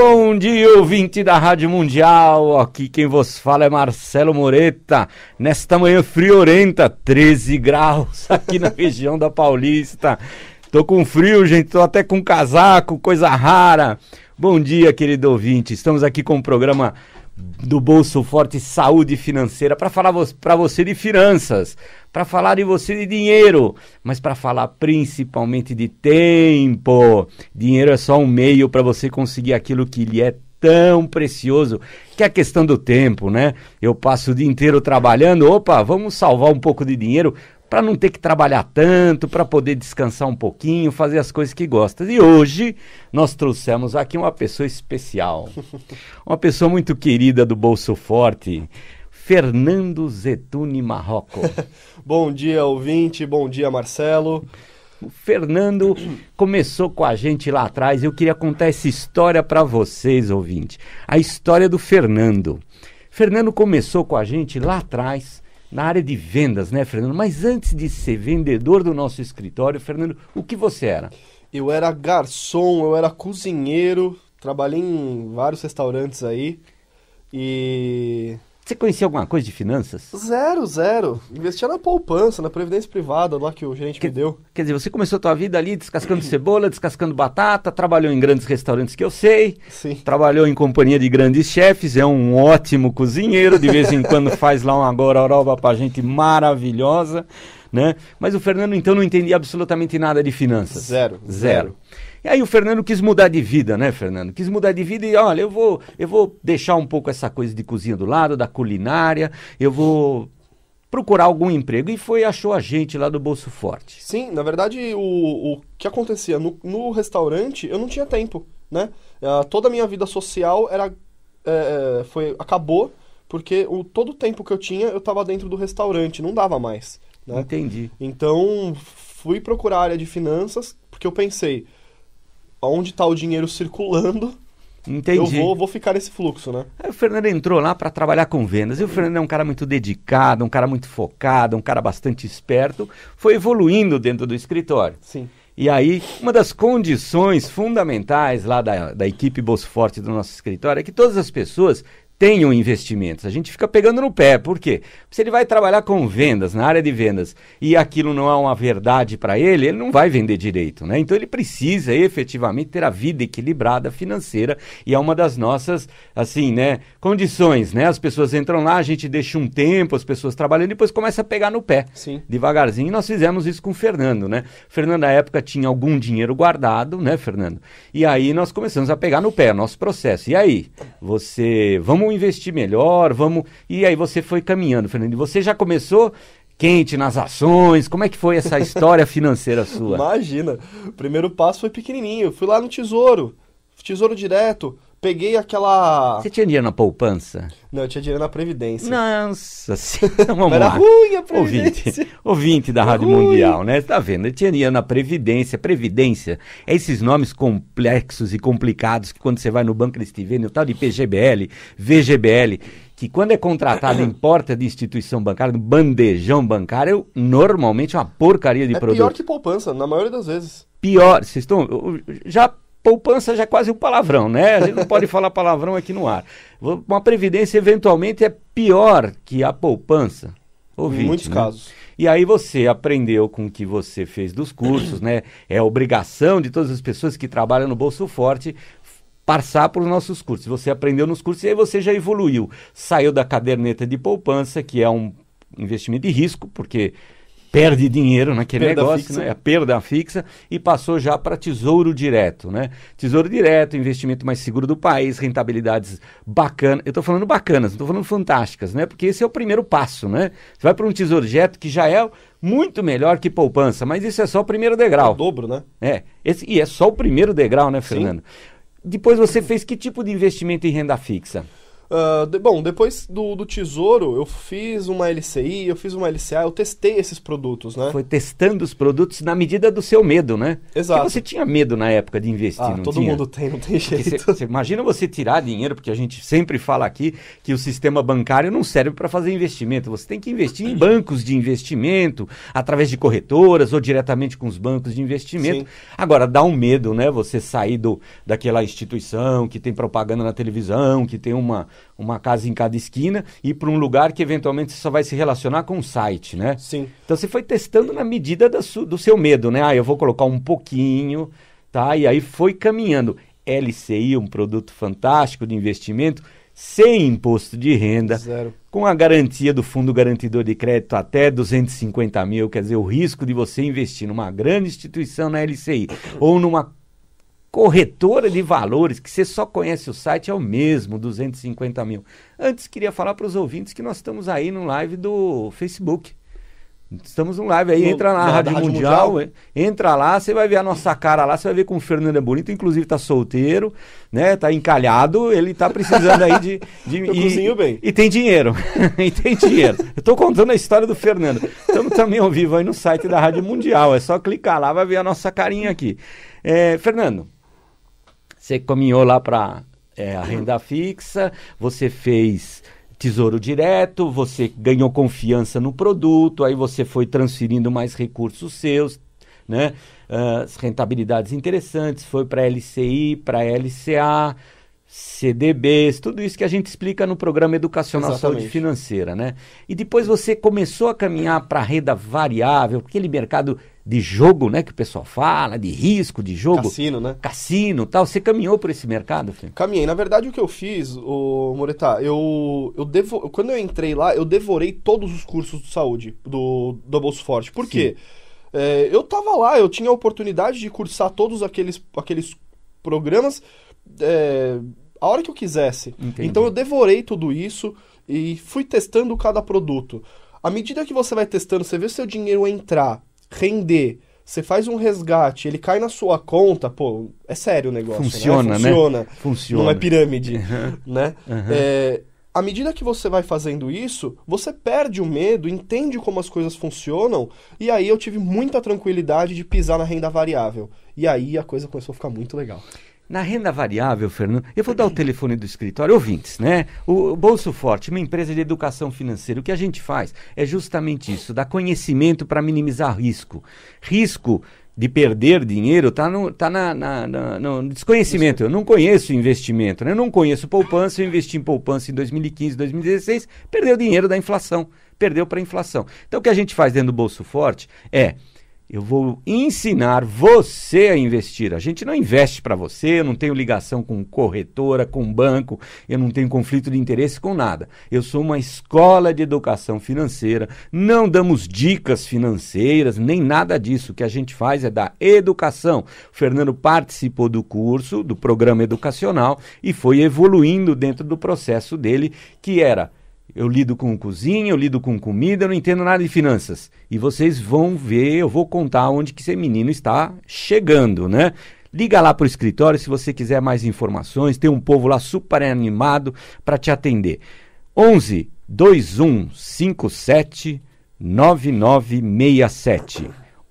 Bom dia, ouvinte da Rádio Mundial. Aqui quem vos fala é Marcelo Moreta. Nesta manhã friorenta, 13 graus aqui na região da Paulista. Tô com frio, gente. Tô até com casaco, coisa rara. Bom dia, querido ouvinte. Estamos aqui com o programa do Bolso Forte Saúde Financeira para falar vo para você de finanças, para falar de você de dinheiro, mas para falar principalmente de tempo. Dinheiro é só um meio para você conseguir aquilo que lhe é tão precioso, que é a questão do tempo, né? Eu passo o dia inteiro trabalhando, opa, vamos salvar um pouco de dinheiro para não ter que trabalhar tanto, para poder descansar um pouquinho, fazer as coisas que gosta. E hoje nós trouxemos aqui uma pessoa especial, uma pessoa muito querida do Bolso Forte, Fernando Zetuni Marroco. bom dia, ouvinte, bom dia, Marcelo. O Fernando começou com a gente lá atrás. Eu queria contar essa história para vocês, ouvinte. A história do Fernando. Fernando começou com a gente lá atrás na área de vendas, né, Fernando? Mas antes de ser vendedor do nosso escritório, Fernando, o que você era? Eu era garçom, eu era cozinheiro, trabalhei em vários restaurantes aí e você conhecia alguma coisa de finanças? Zero, zero. Investia na poupança, na previdência privada, lá que o gerente que, me deu. Quer dizer, você começou a tua vida ali descascando cebola, descascando batata, trabalhou em grandes restaurantes que eu sei. Sim. Trabalhou em companhia de grandes chefes, é um ótimo cozinheiro, de vez em quando faz lá uma gororoba pra gente maravilhosa, né? Mas o Fernando então não entendia absolutamente nada de finanças. Zero. Zero. zero. E aí o Fernando quis mudar de vida, né, Fernando? Quis mudar de vida e olha, eu vou, eu vou deixar um pouco essa coisa de cozinha do lado, da culinária, eu vou procurar algum emprego. E foi, achou a gente lá do Bolso Forte. Sim, na verdade, o, o que acontecia no, no restaurante, eu não tinha tempo, né? Uh, toda a minha vida social era, é, é, foi, acabou, porque o, todo o tempo que eu tinha, eu estava dentro do restaurante, não dava mais. Né? Entendi. Então, fui procurar a área de finanças, porque eu pensei, onde está o dinheiro circulando. Entendi. Eu vou, vou ficar nesse fluxo, né? Aí o Fernando entrou lá para trabalhar com vendas. E o Fernando é um cara muito dedicado, um cara muito focado, um cara bastante esperto. Foi evoluindo dentro do escritório. Sim. E aí, uma das condições fundamentais lá da, da equipe Bolso Forte do nosso escritório é que todas as pessoas tenham investimentos. A gente fica pegando no pé, por quê? Se ele vai trabalhar com vendas, na área de vendas, e aquilo não é uma verdade para ele, ele não vai vender direito, né? Então ele precisa efetivamente ter a vida equilibrada financeira e é uma das nossas, assim, né, condições, né? As pessoas entram lá, a gente deixa um tempo, as pessoas trabalham e depois começa a pegar no pé, Sim. devagarzinho. E nós fizemos isso com o Fernando, né? O Fernando na época tinha algum dinheiro guardado, né, Fernando? E aí nós começamos a pegar no pé, nosso processo. E aí, você, vamos vamos investir melhor, vamos. E aí você foi caminhando, Fernando. E você já começou quente nas ações? Como é que foi essa história financeira sua? Imagina. O primeiro passo foi pequenininho. Fui lá no Tesouro, Tesouro Direto. Peguei aquela. Você tinha dinheiro na poupança? Não, eu tinha dinheiro na Previdência. Nossa, então vamos Era lá. ruim a Previdência. Ouvinte, ouvinte da Rádio ruim. Mundial, né? Tá vendo? Eu tinha dinheiro na Previdência. Previdência é esses nomes complexos e complicados que quando você vai no banco eles te vendem, o tal de PGBL, VGBL que quando é contratado em porta de instituição bancária, no bandejão bancário, normalmente é uma porcaria de é produto. Pior que poupança, na maioria das vezes. Pior, vocês estão. Já poupança já é quase um palavrão, né? A gente não pode falar palavrão aqui no ar. Uma previdência eventualmente é pior que a poupança. Ouvinte, em muitos né? casos. E aí você aprendeu com o que você fez dos cursos, né? É obrigação de todas as pessoas que trabalham no Bolso Forte passar por nossos cursos. Você aprendeu nos cursos e aí você já evoluiu. Saiu da caderneta de poupança, que é um investimento de risco, porque perde dinheiro naquele né, perda negócio, fixa. né? A é perda fixa e passou já para tesouro direto, né? Tesouro direto, investimento mais seguro do país, rentabilidades bacanas. Eu estou falando bacanas, não estou falando fantásticas, né? Porque esse é o primeiro passo, né? Você vai para um tesouro direto que já é muito melhor que poupança, mas isso é só o primeiro degrau. É o dobro, né? É. Esse, e é só o primeiro degrau, né, Fernando? Sim. Depois você fez que tipo de investimento em renda fixa? Uh, de, bom, depois do, do Tesouro, eu fiz uma LCI, eu fiz uma LCA, eu testei esses produtos, né? Foi testando os produtos na medida do seu medo, né? Exato. Porque você tinha medo na época de investir, ah, não todo tinha? mundo tem, não tem jeito. imagina você tirar dinheiro, porque a gente sempre fala aqui que o sistema bancário não serve para fazer investimento. Você tem que investir em bancos de investimento, através de corretoras ou diretamente com os bancos de investimento. Sim. Agora, dá um medo, né? Você sair do, daquela instituição que tem propaganda na televisão, que tem uma uma casa em cada esquina e para um lugar que eventualmente você só vai se relacionar com o site, né? Sim. Então você foi testando na medida do seu medo, né? Ah, eu vou colocar um pouquinho, tá? E aí foi caminhando. LCI, um produto fantástico de investimento, sem imposto de renda, Zero. com a garantia do Fundo Garantidor de Crédito até 250 mil, quer dizer, o risco de você investir numa grande instituição na LCI ou numa corretora de valores, que você só conhece o site, é o mesmo, 250 mil. Antes, queria falar para os ouvintes que nós estamos aí no live do Facebook. Estamos no live aí, entra lá na Rádio, Rádio Mundial, Mundial, entra lá, você vai ver a nossa cara lá, você vai ver como o Fernando é bonito, inclusive tá solteiro, né? Tá encalhado, ele tá precisando aí de. de Eu e, cozinho bem. E tem dinheiro. e tem dinheiro. Eu tô contando a história do Fernando. Estamos também ao vivo aí no site da Rádio Mundial. É só clicar lá, vai ver a nossa carinha aqui. É, Fernando, você caminhou lá para é, a renda fixa, você fez tesouro direto, você ganhou confiança no produto, aí você foi transferindo mais recursos seus, né? Ah, rentabilidades interessantes, foi para LCI, para LCA, CDBs, tudo isso que a gente explica no programa educacional Exatamente. saúde financeira, né? E depois você começou a caminhar para a renda variável, aquele mercado de jogo, né, que o pessoal fala, de risco, de jogo. Cassino, né? Cassino, tal. Você caminhou por esse mercado, filho? Caminhei. Na verdade, o que eu fiz, o Moretá, eu eu devo... quando eu entrei lá, eu devorei todos os cursos de saúde do do Bolso Forte. Por Sim. quê? É, eu tava lá, eu tinha a oportunidade de cursar todos aqueles aqueles programas é, a hora que eu quisesse. Entendi. Então eu devorei tudo isso e fui testando cada produto. À medida que você vai testando, você vê seu dinheiro entrar, render, você faz um resgate, ele cai na sua conta, pô, é sério o negócio. Funciona, né? Funciona. Né? Funciona. Não é pirâmide, né? Uhum. É, à medida que você vai fazendo isso, você perde o medo, entende como as coisas funcionam, e aí eu tive muita tranquilidade de pisar na renda variável. E aí a coisa começou a ficar muito legal. Na renda variável, Fernando, eu vou dar o telefone do escritório, ouvintes, né? O Bolso Forte, uma empresa de educação financeira, o que a gente faz é justamente isso, dar conhecimento para minimizar risco. Risco de perder dinheiro está no, tá na, na, na, no desconhecimento. Eu não conheço investimento, né? eu não conheço poupança. Eu investi em poupança em 2015, 2016, perdeu dinheiro da inflação, perdeu para a inflação. Então, o que a gente faz dentro do Bolso Forte é eu vou ensinar você a investir. A gente não investe para você, eu não tenho ligação com corretora, com banco, eu não tenho conflito de interesse com nada. Eu sou uma escola de educação financeira, não damos dicas financeiras, nem nada disso. O que a gente faz é dar educação. O Fernando participou do curso, do programa educacional e foi evoluindo dentro do processo dele, que era eu lido com cozinha, eu lido com comida, eu não entendo nada de finanças. E vocês vão ver, eu vou contar onde que esse menino está chegando, né? Liga lá para o escritório se você quiser mais informações, tem um povo lá super animado para te atender. 11 2157 9967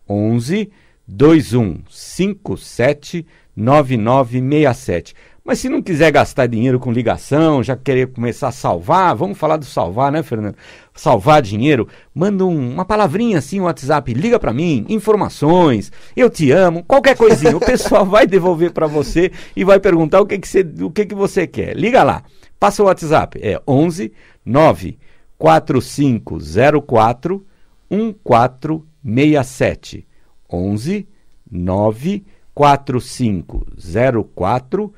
11 2157 9967 mas se não quiser gastar dinheiro com ligação, já querer começar a salvar, vamos falar do salvar, né, Fernando? Salvar dinheiro, manda um, uma palavrinha assim no WhatsApp, liga para mim, informações, eu te amo, qualquer coisinha. o pessoal vai devolver para você e vai perguntar o que que você, o que que você quer. Liga lá. Passa o WhatsApp, é 11 9 4504 1467. 11 9 4504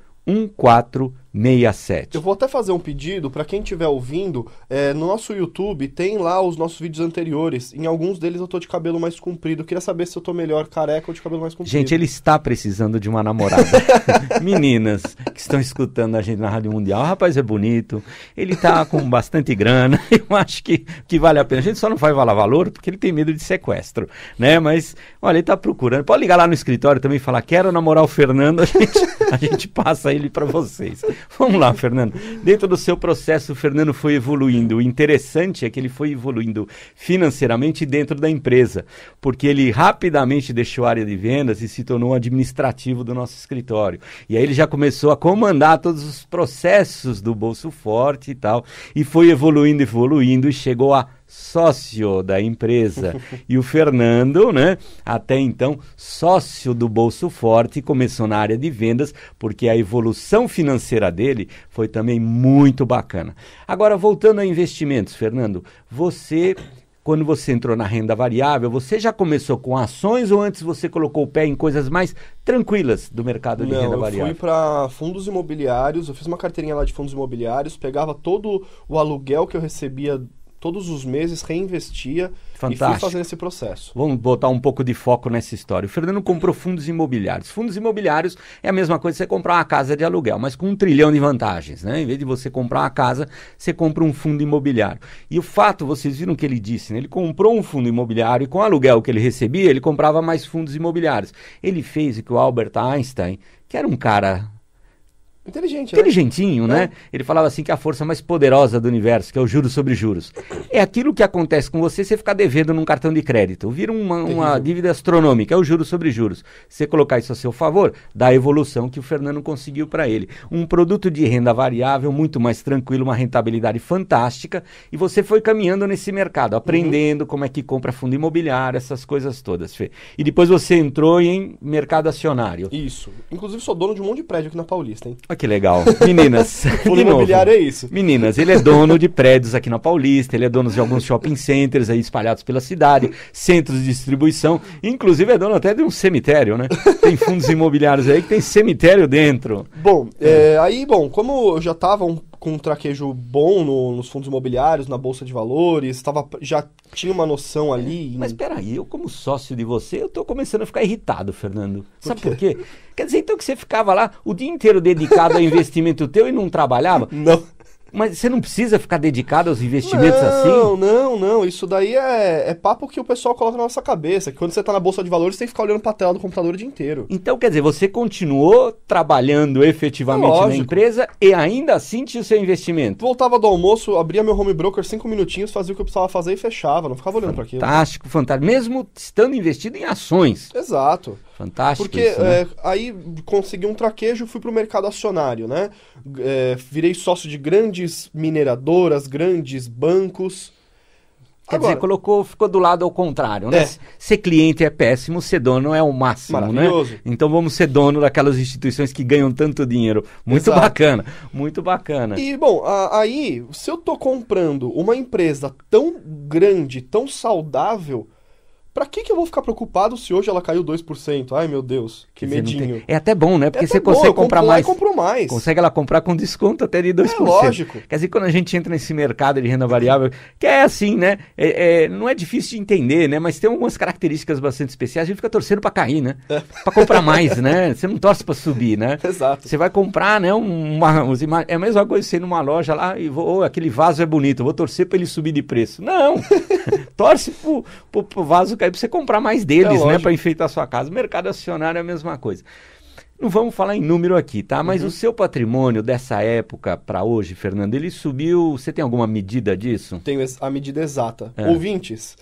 quatro 67. Eu vou até fazer um pedido para quem estiver ouvindo. É, no nosso YouTube tem lá os nossos vídeos anteriores. Em alguns deles eu tô de cabelo mais comprido. Eu queria saber se eu tô melhor careca ou de cabelo mais comprido. Gente, ele está precisando de uma namorada. Meninas que estão escutando a gente na Rádio Mundial. O rapaz é bonito, ele tá com bastante grana. Eu acho que, que vale a pena. A gente só não vai valer valor porque ele tem medo de sequestro, né? Mas, olha, ele tá procurando. Pode ligar lá no escritório também e falar: quero namorar o Fernando. A gente, a gente passa ele para vocês. Vamos lá, Fernando. Dentro do seu processo, o Fernando foi evoluindo. O interessante é que ele foi evoluindo financeiramente dentro da empresa, porque ele rapidamente deixou a área de vendas e se tornou administrativo do nosso escritório. E aí ele já começou a comandar todos os processos do Bolso Forte e tal, e foi evoluindo, evoluindo e chegou a sócio da empresa. e o Fernando, né, até então sócio do Bolso Forte, começou na área de vendas, porque a evolução financeira dele foi também muito bacana. Agora, voltando a investimentos, Fernando, você quando você entrou na renda variável, você já começou com ações ou antes você colocou o pé em coisas mais tranquilas do mercado de Não, renda variável? Eu fui para fundos imobiliários, eu fiz uma carteirinha lá de fundos imobiliários, pegava todo o aluguel que eu recebia todos os meses reinvestia Fantástico. e fui fazendo esse processo. Vamos botar um pouco de foco nessa história. O Fernando comprou fundos imobiliários. Fundos imobiliários é a mesma coisa que você comprar uma casa de aluguel, mas com um trilhão de vantagens, né? Em vez de você comprar uma casa, você compra um fundo imobiliário. E o fato, vocês viram o que ele disse, né? Ele comprou um fundo imobiliário e com o aluguel que ele recebia, ele comprava mais fundos imobiliários. Ele fez o que o Albert Einstein, que era um cara Inteligente, né? Inteligentinho, né? né? Ele falava assim que a força mais poderosa do universo, que é o juros sobre juros, é aquilo que acontece com você, você ficar devendo num cartão de crédito. Vira uma, uma dívida astronômica, é o juros sobre juros. Você colocar isso a seu favor, dá a evolução que o Fernando conseguiu para ele. Um produto de renda variável, muito mais tranquilo, uma rentabilidade fantástica, e você foi caminhando nesse mercado, uhum. aprendendo uhum. como é que compra fundo imobiliário, essas coisas todas, Fê. E depois você entrou em mercado acionário. Isso. Inclusive sou dono de um monte de prédio aqui na Paulista, hein? Aqui ah, que legal. Meninas. Fundo imobiliário é isso. Meninas, ele é dono de prédios aqui na Paulista, ele é dono de alguns shopping centers aí espalhados pela cidade, centros de distribuição, inclusive é dono até de um cemitério, né? Tem fundos imobiliários aí que tem cemitério dentro. Bom, é, é aí, bom, como eu já estava um com um traquejo bom no, nos fundos imobiliários, na bolsa de valores, tava, já tinha uma noção é, ali. É, mas espera aí, eu como sócio de você, eu estou começando a ficar irritado, Fernando. Por Sabe quê? por quê? Quer dizer então que você ficava lá o dia inteiro dedicado a investimento teu e não trabalhava? Não. Mas você não precisa ficar dedicado aos investimentos não, assim? Não, não, não. Isso daí é, é, papo que o pessoal coloca na nossa cabeça. Que quando você está na Bolsa de Valores, você tem que ficar olhando para a tela do computador o dia inteiro. Então, quer dizer, você continuou trabalhando efetivamente Lógico. na empresa e ainda assim tinha o seu investimento? Voltava do almoço, abria meu home broker cinco minutinhos, fazia o que eu precisava fazer e fechava. Não ficava olhando para aquilo. Fantástico, fantástico. Mesmo estando investido em ações. Exato. Fantástico. Porque isso, né? é, aí consegui um traquejo, fui para o mercado acionário, né? É, virei sócio de grandes mineradoras, grandes bancos. Quer Agora, dizer, colocou, ficou do lado ao contrário, né? É. Ser cliente é péssimo, ser dono é o máximo, né? Maravilhoso. né? Então vamos ser dono daquelas instituições que ganham tanto dinheiro. Muito Exato. bacana, muito bacana. E, bom, a, aí, se eu tô comprando uma empresa tão grande, tão saudável, para que, que eu vou ficar preocupado se hoje ela caiu 2%? Ai, meu Deus. Que medinho. Tem... É até bom, né? Porque é você bom, consegue comprar mais. Lá compro mais. Consegue ela comprar com desconto até de 2%. É lógico. Quer dizer, quando a gente entra nesse mercado de renda variável, que é assim, né? É, é, não é difícil de entender, né? Mas tem algumas características bastante especiais. A gente fica torcendo para cair, né? É. Para comprar mais, né? Você não torce para subir, né? Exato. Você vai comprar, né? Uma, uma, é a mesma coisa você ir numa loja lá e vou, oh, aquele vaso é bonito, vou torcer para ele subir de preço. Não! Torce pro, pro, pro vaso cair para você comprar mais deles, é né? Para enfeitar a sua casa. O mercado acionário é a mesma uma coisa. Não vamos falar em número aqui, tá? Mas uhum. o seu patrimônio dessa época para hoje, Fernando, ele subiu. Você tem alguma medida disso? Tenho a medida exata. É. Ouvintes,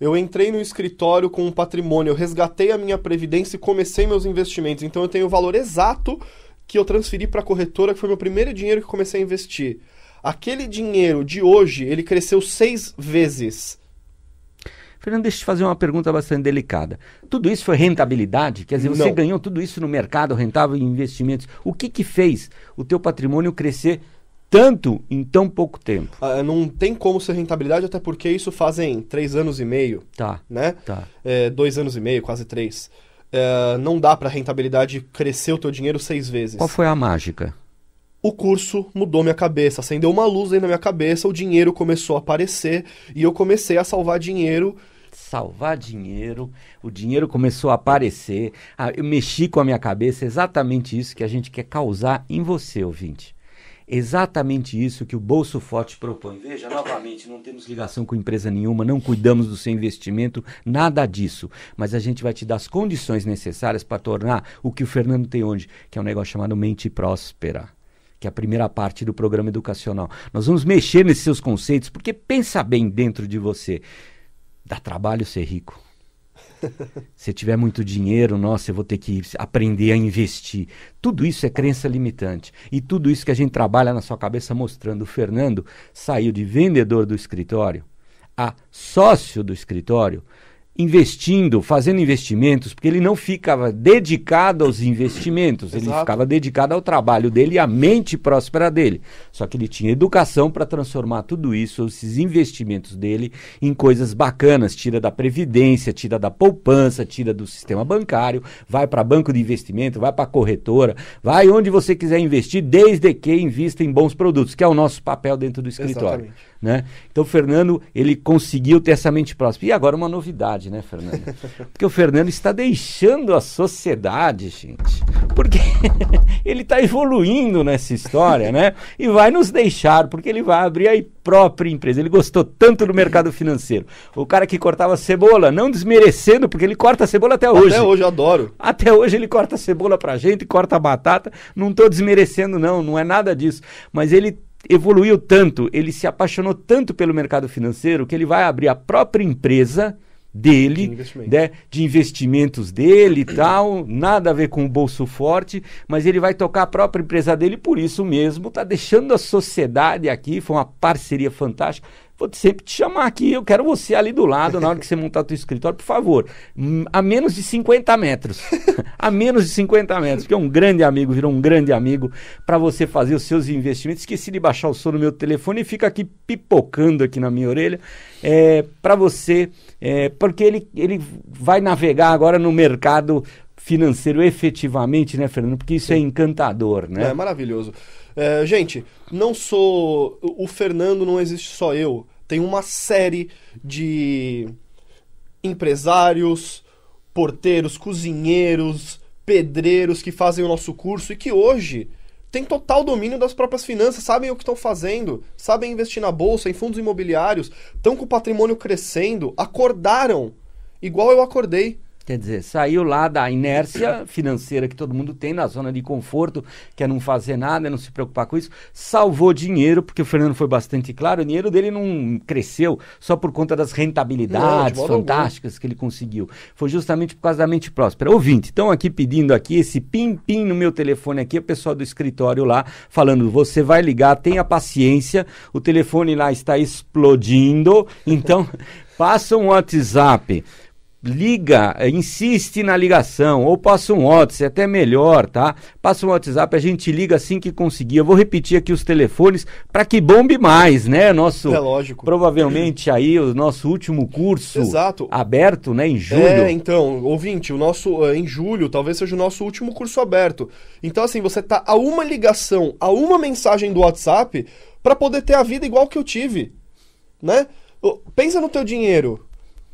eu entrei no escritório com um patrimônio, eu resgatei a minha previdência e comecei meus investimentos. Então eu tenho o valor exato que eu transferi para a corretora, que foi meu primeiro dinheiro que comecei a investir. Aquele dinheiro de hoje, ele cresceu seis vezes. Fernando, deixa eu te fazer uma pergunta bastante delicada. Tudo isso foi rentabilidade? Quer dizer, você Não. ganhou tudo isso no mercado rentável em investimentos. O que que fez o teu patrimônio crescer tanto em tão pouco tempo? Ah, não tem como ser rentabilidade, até porque isso fazem três anos e meio. Tá. Né? Tá. É, dois anos e meio, quase três. É, não dá para rentabilidade crescer o teu dinheiro seis vezes. Qual foi a mágica? o curso mudou minha cabeça, acendeu uma luz aí na minha cabeça, o dinheiro começou a aparecer e eu comecei a salvar dinheiro. Salvar dinheiro, o dinheiro começou a aparecer, ah, eu mexi com a minha cabeça, exatamente isso que a gente quer causar em você, ouvinte. Exatamente isso que o Bolso Forte propõe. Veja, novamente, não temos ligação com empresa nenhuma, não cuidamos do seu investimento, nada disso. Mas a gente vai te dar as condições necessárias para tornar o que o Fernando tem hoje, que é um negócio chamado mente próspera que é a primeira parte do programa educacional. Nós vamos mexer nesses seus conceitos, porque pensa bem dentro de você. Dá trabalho ser rico. Se tiver muito dinheiro, nossa, eu vou ter que aprender a investir. Tudo isso é crença limitante. E tudo isso que a gente trabalha na sua cabeça mostrando. O Fernando saiu de vendedor do escritório a sócio do escritório investindo, fazendo investimentos, porque ele não ficava dedicado aos investimentos, ele ficava dedicado ao trabalho dele e à mente próspera dele. Só que ele tinha educação para transformar tudo isso, esses investimentos dele, em coisas bacanas. Tira da previdência, tira da poupança, tira do sistema bancário, vai para banco de investimento, vai para corretora, vai onde você quiser investir, desde que invista em bons produtos, que é o nosso papel dentro do escritório. Exatamente. Né? Então o Fernando ele conseguiu ter essa mente próxima. E agora uma novidade, né, Fernando? Porque o Fernando está deixando a sociedade, gente. Porque ele está evoluindo nessa história, né? E vai nos deixar, porque ele vai abrir a própria empresa. Ele gostou tanto do mercado financeiro. O cara que cortava cebola, não desmerecendo, porque ele corta cebola até hoje. Até hoje, eu adoro. Até hoje ele corta cebola pra gente, corta batata. Não estou desmerecendo, não, não é nada disso. Mas ele evoluiu tanto, ele se apaixonou tanto pelo mercado financeiro que ele vai abrir a própria empresa dele, de, né, de investimentos dele e tal, nada a ver com o bolso forte, mas ele vai tocar a própria empresa dele, por isso mesmo, está deixando a sociedade aqui, foi uma parceria fantástica. Vou sempre te chamar aqui, eu quero você ali do lado na hora que você montar teu escritório, por favor. Hum, a menos de 50 metros. a menos de 50 metros, porque é um grande amigo, virou um grande amigo para você fazer os seus investimentos. Esqueci de baixar o som no meu telefone e fica aqui pipocando aqui na minha orelha. É, para você, é, porque ele, ele vai navegar agora no mercado financeiro efetivamente, né, Fernando? Porque isso é Sim. é encantador, né? É maravilhoso. É, gente, não sou. O Fernando não existe só eu tem uma série de empresários, porteiros, cozinheiros, pedreiros que fazem o nosso curso e que hoje têm total domínio das próprias finanças, sabem o que estão fazendo, sabem investir na bolsa, em fundos imobiliários, estão com o patrimônio crescendo, acordaram igual eu acordei. Quer dizer, saiu lá da inércia financeira que todo mundo tem, na zona de conforto, que é não fazer nada, é não se preocupar com isso, salvou dinheiro, porque o Fernando foi bastante claro, o dinheiro dele não cresceu só por conta das rentabilidades não, fantásticas algum. que ele conseguiu. Foi justamente por causa da mente próspera. Ouvinte, estão aqui pedindo aqui esse pim-pim no meu telefone aqui, o pessoal do escritório lá falando, você vai ligar, tenha paciência, o telefone lá está explodindo, então... passa um WhatsApp liga, insiste na ligação, ou passa um WhatsApp, é até melhor, tá? Passa um WhatsApp, a gente liga assim que conseguir. Eu vou repetir aqui os telefones para que bombe mais, né? Nosso, é lógico. Provavelmente aí o nosso último curso Exato. aberto, né? Em julho. É, então, ouvinte, o nosso eh, em julho talvez seja o nosso último curso aberto. Então, assim, você tá a uma ligação, a uma mensagem do WhatsApp para poder ter a vida igual que eu tive, né? Pensa no teu dinheiro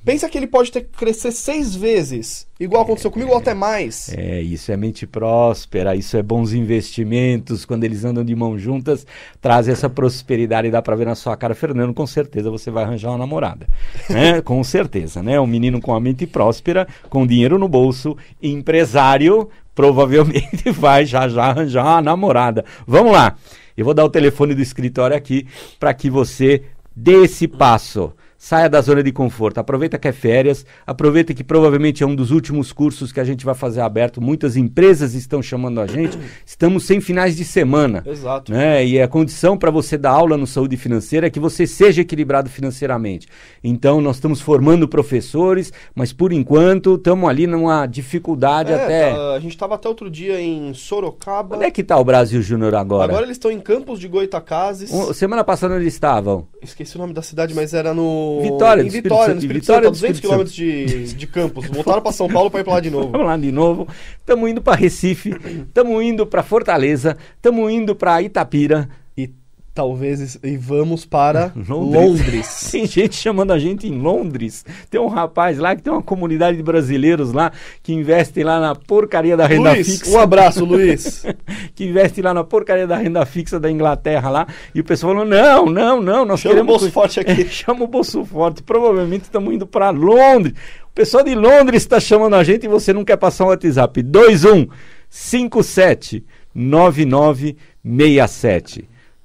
Pensa que ele pode ter crescer seis vezes, igual é, aconteceu comigo, ou até é. mais. É, isso é mente próspera, isso é bons investimentos, quando eles andam de mãos juntas, traz essa prosperidade, e dá para ver na sua cara, Fernando, com certeza você vai arranjar uma namorada. Né? com certeza, né? Um menino com a mente próspera, com dinheiro no bolso, empresário, provavelmente vai já já arranjar uma namorada. Vamos lá. Eu vou dar o telefone do escritório aqui para que você dê esse passo saia da zona de conforto. Aproveita que é férias, aproveita que provavelmente é um dos últimos cursos que a gente vai fazer aberto. Muitas empresas estão chamando a gente. Estamos sem finais de semana. Exato. Né? E a condição para você dar aula no saúde financeira é que você seja equilibrado financeiramente. Então, nós estamos formando professores, mas por enquanto estamos ali numa dificuldade é, até. Tá, a gente estava até outro dia em Sorocaba. Onde é que está o Brasil Júnior agora? Agora eles estão em Campos de Goitacazes. Um, semana passada eles estavam. Esqueci o nome da cidade, mas era no Vitória, em Vitória, Espírito, no Espírito Vitória Santo, 200 quilômetros de, de Campos. Voltaram para São Paulo para ir para lá de novo. Vamos lá de novo. Estamos indo para Recife, estamos indo para Fortaleza, estamos indo para Itapira talvez e vamos para Londres. Londres. tem gente chamando a gente em Londres. Tem um rapaz lá que tem uma comunidade de brasileiros lá que investem lá na porcaria da renda Luiz, fixa. Um abraço, Luiz. que investe lá na porcaria da renda fixa da Inglaterra lá. E o pessoal falou: não, não, não, nós Chama queremos. Chama o bolso forte aqui. chama o bolso forte. Provavelmente estamos indo para Londres. O pessoal de Londres está chamando a gente e você não quer passar um WhatsApp. 21 57 9967.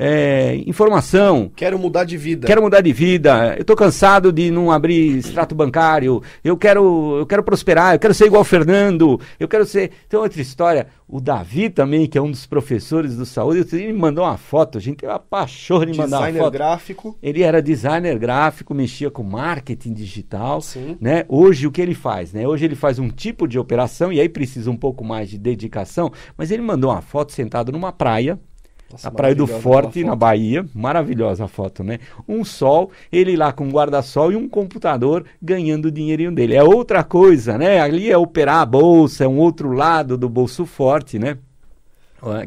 é, informação. Quero mudar de vida. Quero mudar de vida. Eu estou cansado de não abrir extrato bancário. Eu quero, eu quero prosperar. Eu quero ser igual o Fernando. Eu quero ser. Tem outra história. O Davi também, que é um dos professores do Saúde, ele me mandou uma foto. A gente apaixonou de mandar designer uma foto. gráfico. Ele era designer gráfico, mexia com marketing digital. Sim. Né? Hoje o que ele faz? Né? Hoje ele faz um tipo de operação e aí precisa um pouco mais de dedicação. Mas ele mandou uma foto sentado numa praia nossa, a Praia do Forte, na Bahia. Maravilhosa a foto, né? Um sol, ele lá com um guarda-sol e um computador ganhando o dinheirinho dele. É outra coisa, né? Ali é operar a bolsa, é um outro lado do bolso forte, né?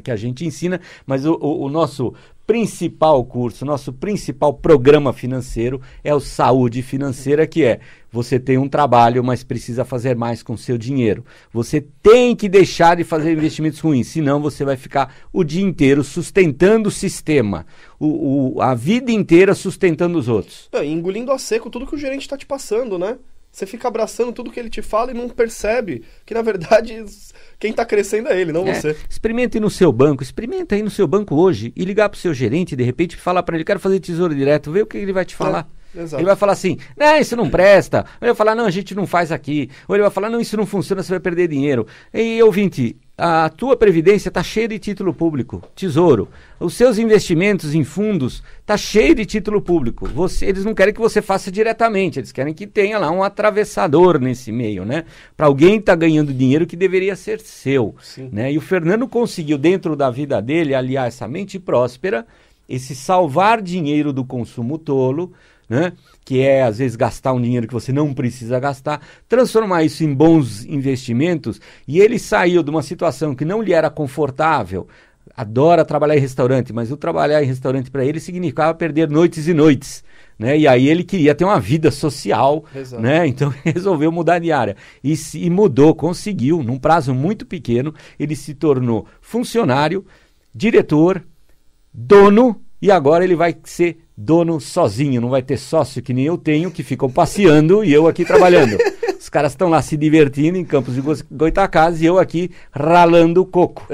Que a gente ensina, mas o, o, o nosso principal curso, nosso principal programa financeiro é o Saúde Financeira, que é você tem um trabalho, mas precisa fazer mais com seu dinheiro. Você tem que deixar de fazer investimentos ruins, senão você vai ficar o dia inteiro sustentando o sistema, o, o a vida inteira sustentando os outros. Não, engolindo a seco tudo que o gerente está te passando, né? Você fica abraçando tudo que ele te fala e não percebe que, na verdade, quem está crescendo é ele, não é. você. Experimenta no seu banco, experimenta aí no seu banco hoje e ligar para o seu gerente, de repente, e falar para ele, quero fazer tesouro direto, vê o que ele vai te é, falar. É. Exato. Ele vai falar assim, não, isso não presta. Ou ele vai falar, não, a gente não faz aqui. Ou ele vai falar, não, isso não funciona, você vai perder dinheiro. E, ouvinte, a tua previdência está cheia de título público, tesouro. Os seus investimentos em fundos está cheio de título público. Você, eles não querem que você faça diretamente, eles querem que tenha lá um atravessador nesse meio, né? Para alguém estar tá ganhando dinheiro que deveria ser seu, né? E o Fernando conseguiu dentro da vida dele aliar essa mente próspera, esse salvar dinheiro do consumo tolo, né? que é às vezes gastar um dinheiro que você não precisa gastar, transformar isso em bons investimentos, e ele saiu de uma situação que não lhe era confortável, adora trabalhar em restaurante, mas o trabalhar em restaurante para ele significava perder noites e noites. Né? E aí ele queria ter uma vida social, né? Então resolveu mudar de área e, se, e mudou, conseguiu num prazo muito pequeno. Ele se tornou funcionário, diretor, dono e agora ele vai ser dono sozinho, não vai ter sócio que nem eu tenho, que ficam passeando e eu aqui trabalhando. Os caras estão lá se divertindo em Campos de Goitacazes e eu aqui ralando o coco,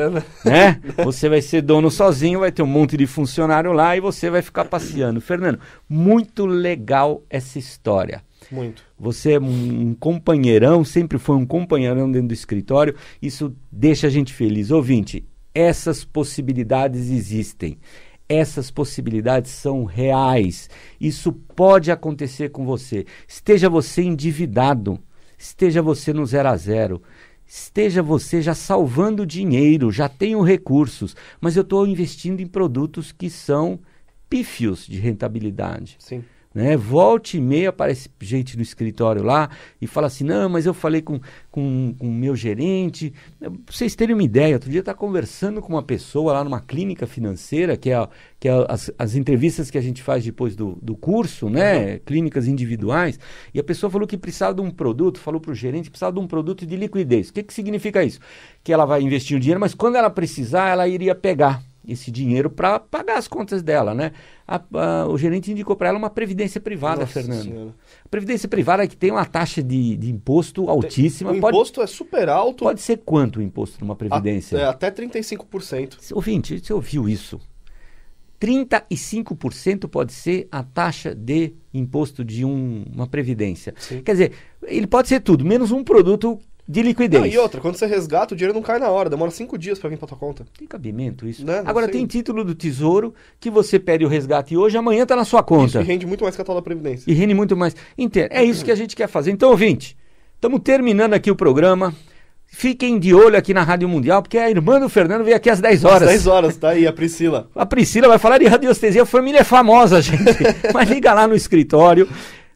né? Você vai ser dono sozinho, vai ter um monte de funcionário lá e você vai ficar passeando. Fernando, muito legal essa história. Muito. Você é um, um companheirão, sempre foi um companheirão dentro do escritório. Isso deixa a gente feliz. Ouvinte, essas possibilidades existem essas possibilidades são reais. Isso pode acontecer com você. Esteja você endividado, esteja você no zero a zero, esteja você já salvando dinheiro, já tenho recursos, mas eu estou investindo em produtos que são pífios de rentabilidade. Sim. Né? Volte e meia aparece gente no escritório lá e fala assim: não, mas eu falei com o com, com meu gerente. Pra vocês terem uma ideia, outro dia está conversando com uma pessoa lá numa clínica financeira, que é, que é as, as, entrevistas que a gente faz depois do, do curso, né? Uhum. Clínicas individuais, e a pessoa falou que precisava de um produto, falou para o gerente que precisava de um produto de liquidez. O que, que significa isso? Que ela vai investir o dinheiro, mas quando ela precisar, ela iria pegar esse dinheiro para pagar as contas dela, né? A, a, o gerente indicou para ela uma previdência privada, Nossa Fernando. Senhora. Previdência privada que tem uma taxa de, de imposto altíssima. O pode, imposto é super alto. Pode ser quanto o imposto numa previdência? É, até, até 35%. Ouvinte, você ouviu isso? 35% pode ser a taxa de imposto de um, uma previdência. Sim. Quer dizer, ele pode ser tudo, menos um produto de liquidez. Não, e outra, quando você resgata, o dinheiro não cai na hora, demora cinco dias para vir para tua conta. Tem cabimento isso? Né, não Agora, sei. tem título do Tesouro que você pede o resgate hoje, amanhã está na sua conta. Isso, e rende muito mais que a tal da Previdência. E rende muito mais. Entendo. É isso que a gente quer fazer. Então, ouvinte, estamos terminando aqui o programa. Fiquem de olho aqui na Rádio Mundial, porque a irmã do Fernando veio aqui às 10 horas. Às 10 horas, tá aí, a Priscila. A Priscila vai falar de radiestesia, a família é famosa, gente. Mas liga lá no escritório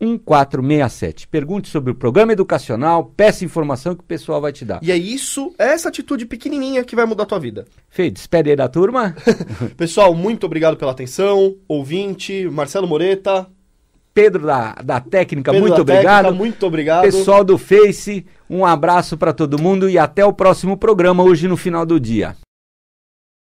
1467. Pergunte sobre o programa educacional, peça informação que o pessoal vai te dar. E é isso, é essa atitude pequenininha que vai mudar a tua vida. Fê, despede aí da turma. pessoal, muito obrigado pela atenção. Ouvinte, Marcelo Moreta. Pedro da, da Técnica, Pedro muito da obrigado. Técnica, muito obrigado. Pessoal do Face, um abraço para todo mundo e até o próximo programa hoje no final do dia.